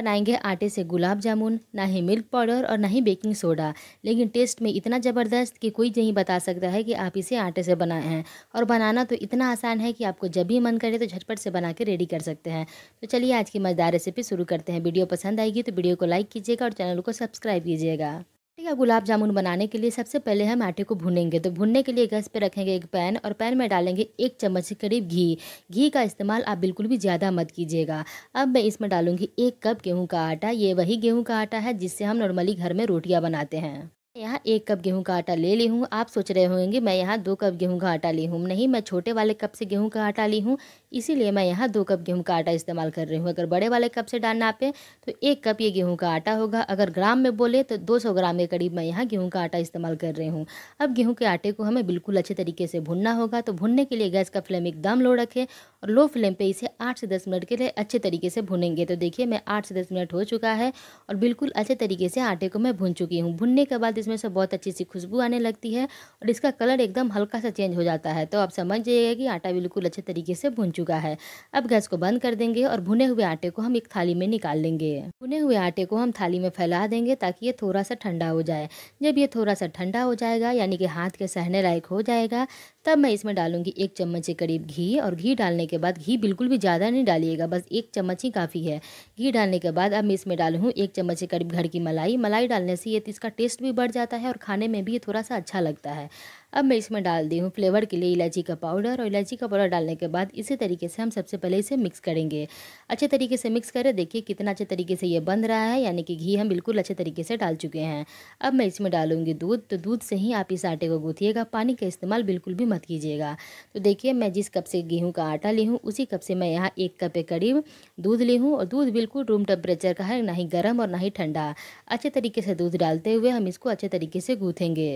बनाएंगे आटे से गुलाब जामुन ना ही मिल्क पाउडर और ना ही बेकिंग सोडा लेकिन टेस्ट में इतना ज़बरदस्त कि कोई नहीं बता सकता है कि आप इसे आटे से बनाए हैं और बनाना तो इतना आसान है कि आपको जब भी मन करे तो झटपट से बना के रेडी कर सकते हैं तो चलिए आज की मज़ेदार रेसिपी शुरू करते हैं वीडियो पसंद आएगी तो वीडियो को लाइक कीजिएगा और चैनल को सब्सक्राइब कीजिएगा ठीक है गुलाब जामुन बनाने के लिए सबसे पहले हम आटे को भुनेंगे तो भुनने के लिए गैस पे रखेंगे एक पैन और पैन में डालेंगे एक चम्मच के करीब घी घी का इस्तेमाल आप बिल्कुल भी ज़्यादा मत कीजिएगा अब मैं इसमें डालूंगी एक कप गेहूँ का आटा ये वही गेहूँ का आटा है जिससे हम नॉर्मली घर में रोटियाँ बनाते हैं यहाँ एक कप गेहूं का आटा ले ली हूँ आप सोच रहे होंगे मैं यहाँ दो कप गेहूं का आटा ली हूँ नहीं मैं छोटे वाले कप से गेहूं का आटा ली हूँ इसीलिए मैं यहाँ दो कप गेहूं का आटा इस्तेमाल कर रही हूँ अगर बड़े वाले कप से डालना आप तो एक कप ये गेहूं का आटा होगा अगर ग्राम में बोले तो दो सौ ग्राम के करीब मैं यहाँ गेहूँ का आटा इस्तेमाल कर रही हूँ अब गेहूँ के आटे को हमें बिल्कुल अच्छे तरीके से भुनना होगा तो भुनने के लिए गैस का फ्लेम एकदम लो रखें और लो फ्लेम पर इसे आठ से दस मिनट के लिए अच्छे तरीके से भुनेंगे तो देखिए मैं आठ से दस मिनट हो चुका है और बिल्कुल अच्छे तरीके से आटे को मैं भून चुकी हूँ भुनने के बाद इसमें से बहुत अच्छी सी खुशबू आने लगती है और इसका कलर एकदम हल्का सा चेंज हो जाता है तो आप समझ जाइएगा कि आटा बिल्कुल अच्छे तरीके से भुन चुका है अब गैस को बंद कर देंगे और भुने हुए आटे को हम एक थाली में निकाल लेंगे भुने हुए आटे को हम थाली में फैला देंगे ताकि ये थोड़ा सा ठंडा हो जाए जब ये थोड़ा सा ठंडा हो जाएगा यानी कि हाथ के सहने लायक हो जाएगा तब मैं इसमें डालूंगी एक चम्मच के करीब घी और घी डालने के बाद घी बिल्कुल भी ज़्यादा नहीं डालिएगा बस एक चम्मच ही काफ़ी है घी डालने के बाद अब मैं इसमें डालूँ एक चम्मच के करीब घर की मलाई मलाई डालने से ये इसका टेस्ट भी बढ़ जाता है और खाने में भी ये थोड़ा सा अच्छा लगता है अब मैं इसमें डाल दी हूँ फ्लेवर के लिए इलायची का पाउडर और इलायची का पाउडर डालने के बाद इसी तरीके से हम सबसे पहले इसे मिक्स करेंगे अच्छे तरीके से मिक्स करें देखिए कितना अच्छे तरीके से ये बन रहा है यानी कि घी हम बिल्कुल अच्छे तरीके से डाल चुके हैं अब मैं इसमें डालूंगी दूध तो दूध से ही आप इस आटे को गूँथिएगा पानी का इस्तेमाल बिल्कुल भी मत कीजिएगा तो देखिए मैं जिस कप से गेहूँ का आटा ली हूँ उसी कप से मैं यहाँ एक कप के करीब दूध ली हूँ और दूध बिल्कुल रूम टेम्परेचर का है ना ही गर्म और ना ही ठंडा अच्छे तरीके से दूध डालते हुए हम इसको अच्छे तरीके से गूँथेंगे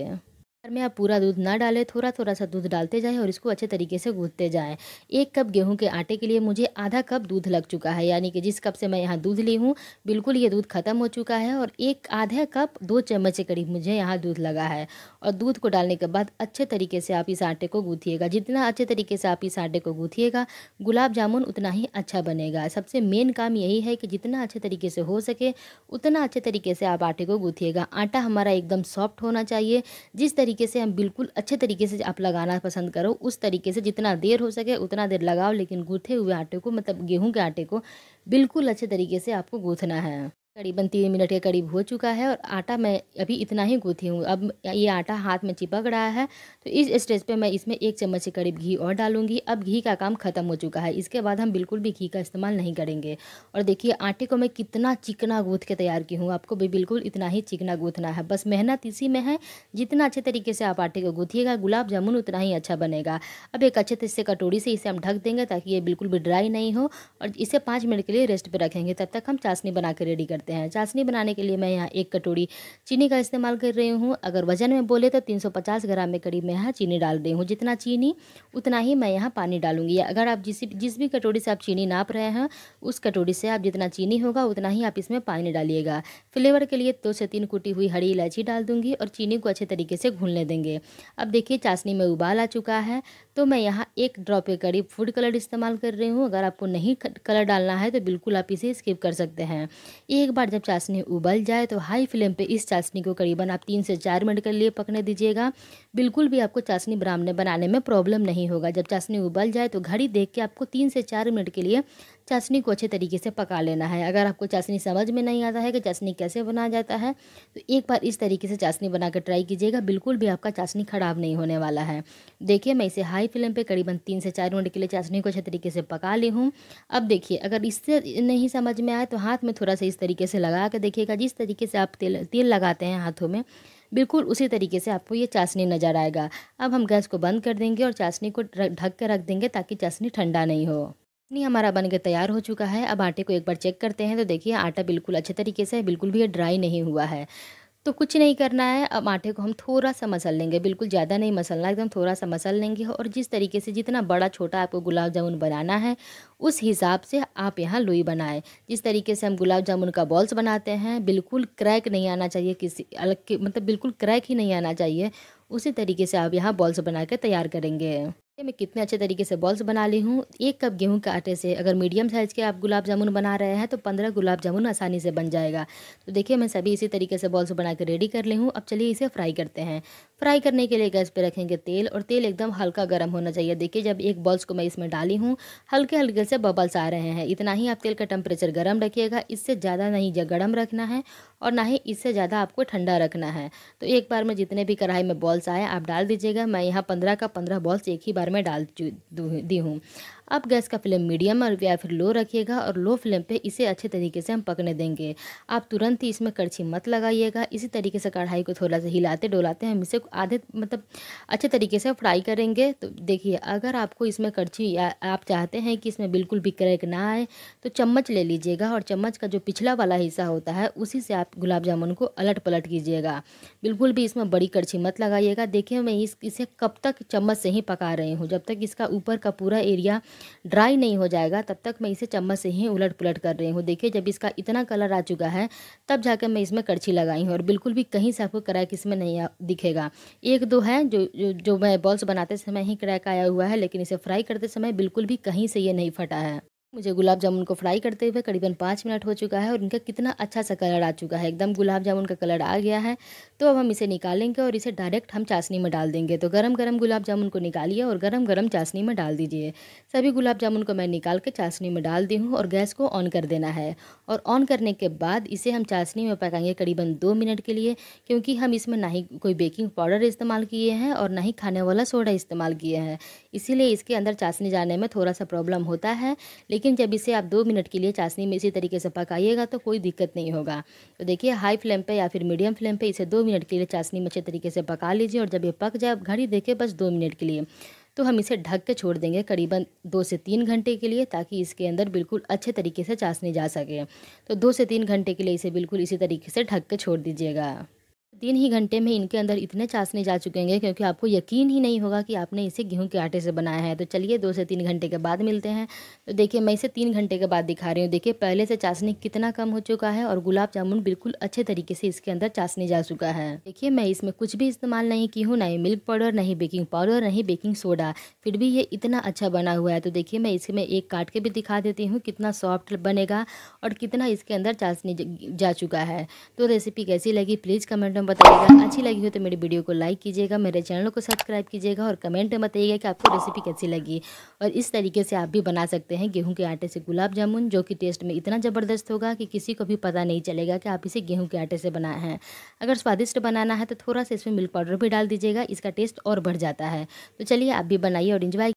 में आप पूरा दूध ना डालें थोड़ा थोड़ा सा दूध डालते जाएं और इसको अच्छे तरीके से गूंथते जाएं एक कप गेहूं के आटे के लिए मुझे आधा कप दूध लग चुका है यानी कि जिस कप से मैं यहाँ दूध ली हूँ बिल्कुल ये दूध ख़त्म हो चुका है और एक आधा कप दो चम्मच के करीब मुझे यहाँ दूध लगा है और दूध को डालने के बाद अच्छे तरीके से आप इस आटे को गूँथिएगा जितना अच्छे तरीके से आप इस आटे को गूँथिएगा गुलाब जामुन उतना ही अच्छा बनेगा सबसे मेन काम यही है कि जितना अच्छे तरीके से हो सके उतना अच्छे तरीके से आप आटे को गूँथिएगा आटा हमारा एकदम सॉफ्ट होना चाहिए जिस तरीके तरीके से हम बिल्कुल अच्छे तरीके से आप लगाना पसंद करो उस तरीके से जितना देर हो सके उतना देर लगाओ लेकिन गूंथे हुए आटे को मतलब गेहूँ के आटे को बिल्कुल अच्छे तरीके से आपको गूँथना है करीबन तीन मिनट के करीब हो चुका है और आटा मैं अभी इतना ही गूथी हूँ अब ये आटा हाथ में चिपक रहा है तो इस स्टेज पे मैं इसमें एक चम्मच के करीब घी और डालूंगी अब घी का काम ख़त्म हो चुका है इसके बाद हम बिल्कुल भी घी का इस्तेमाल नहीं करेंगे और देखिए आटे को मैं कितना चिकना गूँथ के तैयार की हूँ आपको भी बिल्कुल इतना ही चिकना गूँथना है बस मेहनत इसी में है जितना अच्छे तरीके से आप आटे को गूँथिएगा गुलाब जामुन उतना ही अच्छा बनेगा अब एक अच्छे से कटोरी से इसे हम ढक देंगे ताकि ये बिल्कुल भी ड्राई नहीं हो और इसे पाँच मिनट के लिए रेस्ट पर रखेंगे तब तक हम चाशनी बना रेडी कर करते हैं चाशनी बनाने के लिए मैं यहाँ एक कटोरी चीनी का इस्तेमाल कर रही हूँ अगर वजन में बोले तो 350 ग्राम में करीब मैं यहाँ चीनी डाल रही हूँ जितना चीनी उतना ही मैं यहाँ पानी डालूंगी अगर आप जिस जिस भी कटोरी से आप चीनी नाप रहे हैं उस कटोरी से आप जितना चीनी होगा उतना ही आप इसमें पानी डालिएगा फ्लेवर के लिए दो से तीन कुटी हुई हरी इलायची डाल दूंगी और चीनी को अच्छे तरीके से घूलने देंगे अब देखिए चाशनी में उबाल आ चुका है तो मैं यहाँ एक ड्रॉप के करीब फूड कलर इस्तेमाल कर रही हूँ अगर आपको नहीं कलर डालना है तो बिल्कुल आप इसे स्किप कर सकते हैं एक बार जब चाशनी उबल जाए तो हाई फ्लेम पे इस चाशनी को करीबन आप तीन से चार मिनट के लिए पकने दीजिएगा बिल्कुल भी आपको चाशनी ब्रामने बनाने में प्रॉब्लम नहीं होगा जब चाशनी उबल जाए तो घड़ी देख के आपको तीन से चार मिनट के लिए चाशनी को अच्छे तरीके से पका लेना है अगर आपको चाशनी समझ में नहीं आता है कि चाशनी कैसे बनाया जाता है तो एक बार इस तरीके से चाशनी बनाकर ट्राई कीजिएगा बिल्कुल भी आपका चाशनी ख़राब नहीं होने वाला है देखिए मैं इसे हाई फ्लेम पे करीबन तीन से चार मिनट के लिए चाशनी को अच्छे तरीके से पका ली हूँ अब देखिए अगर इससे नहीं समझ में आए तो हाथ में थोड़ा सा इस तरीके तरीके से लगा के देखिएगा जिस तरीके से आप तेल तेल लगाते हैं हाथों में बिल्कुल उसी तरीके से आपको ये चाशनी नज़र आएगा अब हम गैस को बंद कर देंगे और चाशनी को ढक के रख देंगे ताकि चाशनी ठंडा नहीं हो नहीं हमारा बनकर तैयार हो चुका है अब आटे को एक बार चेक करते हैं तो देखिए आटा बिल्कुल अच्छे तरीके से बिल्कुल भी ये ड्राई नहीं हुआ है तो कुछ नहीं करना है अब आटे को हम थोड़ा सा मसल लेंगे बिल्कुल ज़्यादा नहीं मसलना एकदम थोड़ा सा मसल लेंगे और जिस तरीके से जितना बड़ा छोटा आपको गुलाब जामुन बनाना है उस हिसाब से आप यहाँ लोई बनाएं जिस तरीके से हम गुलाब जामुन का बॉल्स बनाते हैं बिल्कुल क्रैक नहीं आना चाहिए किसी अलग के मतलब बिल्कुल क्रैक ही नहीं आना चाहिए उसी तरीके से आप यहाँ बॉल्स बना के तैयार करेंगे मैं कितने अच्छे तरीके से बॉल्स बना ली हूँ एक कप गेहूं के आटे से अगर मीडियम साइज़ के आप गुलाब जामुन बना रहे हैं तो पंद्रह गुलाब जामुन आसानी से बन जाएगा तो देखिए मैं सभी इसी तरीके से बॉल्स बना रेडी कर ली हूँ अब चलिए इसे फ्राई करते हैं फ्राई करने के लिए गैस पे रखेंगे तेल और तेल एकदम हल्का गर्म होना चाहिए देखिए जब एक बॉल्स को मैं इसमें डाली हूँ हल्के हल्के से बबल्स आ रहे हैं इतना ही आप तेल का टेम्परेचर गर्म रखिएगा इससे ज़्यादा नहीं गर्म रखना है और ना ही इससे ज़्यादा आपको ठंडा रखना है तो एक बार में जितने भी कढ़ाई में बॉल्स आए आप डाल दीजिएगा मैं यहाँ पंद्रह का पंद्रह बॉल्स एक ही बार में डाल दी हूँ अब गैस का फ्लेम मीडियम और या फिर लो रखिएगा और लो फ्लेम पे इसे अच्छे तरीके से हम पकने देंगे आप तुरंत ही इसमें कड़छी मत लगाइएगा इसी तरीके से कढ़ाई को थोड़ा सा हिलाते डोलाते हम इसे आधे मतलब अच्छे तरीके से फ्राई करेंगे तो देखिए अगर आपको इसमें कड़छी आप चाहते हैं कि इसमें बिल्कुल भी क्रैक ना आए तो चम्मच ले लीजिएगा और चम्मच का जो पिछला वाला हिस्सा होता है उसी से आप गुलाब जामुन को अलट पलट कीजिएगा बिल्कुल भी इसमें बड़ी कड़छी मत लगाइएगा देखिए मैं इस इसे कब तक चम्मच से ही पका रही हूँ जब तक इसका ऊपर का पूरा एरिया ड्राई नहीं हो जाएगा तब तक मैं इसे चम्मच से ही उलट पुलट कर रही हूँ देखिए जब इसका इतना कलर आ चुका है तब जाकर मैं इसमें करछी लगाई हूँ और बिल्कुल भी कहीं से आपको क्रैक इसमें नहीं दिखेगा एक दो है जो जो, जो मैं बॉल्स बनाते समय ही क्रैक आया हुआ है लेकिन इसे फ्राई करते समय बिल्कुल भी कहीं से ये नहीं फटा है मुझे गुलाब जामुन को फ्राई करते हुए करीबन पाँच मिनट हो चुका है और इनका कितना अच्छा सा कलर आ चुका है एकदम गुलाब जामुन का कलर आ गया है तो अब हम इसे निकालेंगे और इसे डायरेक्ट हम चाशनी में डाल देंगे तो गरम गरम गुलाब जामुन को निकालिए और गरम गरम चाशनी में डाल दीजिए सभी गुलाब जामुन को मैं निकाल के चाशनी में डाल दी हूँ और गैस को ऑन कर देना है और ऑन करने के बाद इसे हम चाशनी में पकाएंगे करीबन दो मिनट के लिए क्योंकि हम इसमें ना ही कोई बेकिंग पाउडर इस्तेमाल किए हैं और ना ही खाने वाला सोडा इस्तेमाल किए हैं इसीलिए इसके अंदर चाशनी जाने में थोड़ा सा प्रॉब्लम होता है लेकिन लेकिन जब इसे आप दो मिनट के लिए चाशनी में इसी तरीके से पकाइएगा तो कोई दिक्कत नहीं होगा तो देखिए हाई फ्लेम पे या फिर मीडियम फ्लेम पे इसे दो मिनट के लिए चाशनी में अच्छे तरीके से पका लीजिए और जब ये पक जाए घड़ी देखे बस दो मिनट के लिए तो हम इसे ढक के छोड़ देंगे करीबन दो से तीन घंटे के लिए ताकि इसके अंदर बिल्कुल अच्छे तरीके से चाशनी जा सके तो दो से तीन घंटे के लिए इसे बिल्कुल इसी तरीके से ढक के छोड़ दीजिएगा तीन ही घंटे में इनके अंदर इतने चाशने जा चुके हैं क्योंकि आपको यकीन ही नहीं होगा कि आपने इसे गेहूं के आटे से बनाया है तो चलिए दो से तीन घंटे के बाद मिलते हैं तो देखिए मैं इसे तीन घंटे के बाद दिखा रही हूँ देखिए पहले से चाशनी कितना कम हो चुका है और गुलाब जामुन बिल्कुल अच्छे तरीके से इसके अंदर चाशनी जा चुका है देखिए मैं इसमें कुछ भी इस्तेमाल नहीं की हूँ ना ही मिल्क पाउडर ना ही बेकिंग पाउडर ना ही बेकिंग सोडा फिर भी ये इतना अच्छा बना हुआ है तो देखिए मैं इसमें एक काट के भी दिखा देती हूँ कितना सॉफ्ट बनेगा और कितना इसके अंदर चाशनी जा चुका है तो रेसिपी कैसी लगी प्लीज़ कमेंट में बताइएगा अच्छी लगी हो तो मेरी वीडियो को लाइक कीजिएगा मेरे चैनल को सब्सक्राइब कीजिएगा और कमेंट में बताइएगा कि आपको रेसिपी कैसी लगी और इस तरीके से आप भी बना सकते हैं गेहूँ के आटे से गुलाब जामुन जो कि टेस्ट में इतना ज़बरदस्त होगा कि किसी को भी पता नहीं चलेगा कि आप इसे गेहूँ के आटे से बनाए हैं अगर स्वादिष्ट बनाना है तो थोड़ा सा इसमें मिल्क पाउडर भी डाल दीजिएगा इसका टेस्ट और बढ़ जाता है तो चलिए आप भी बनाइए और इंजॉय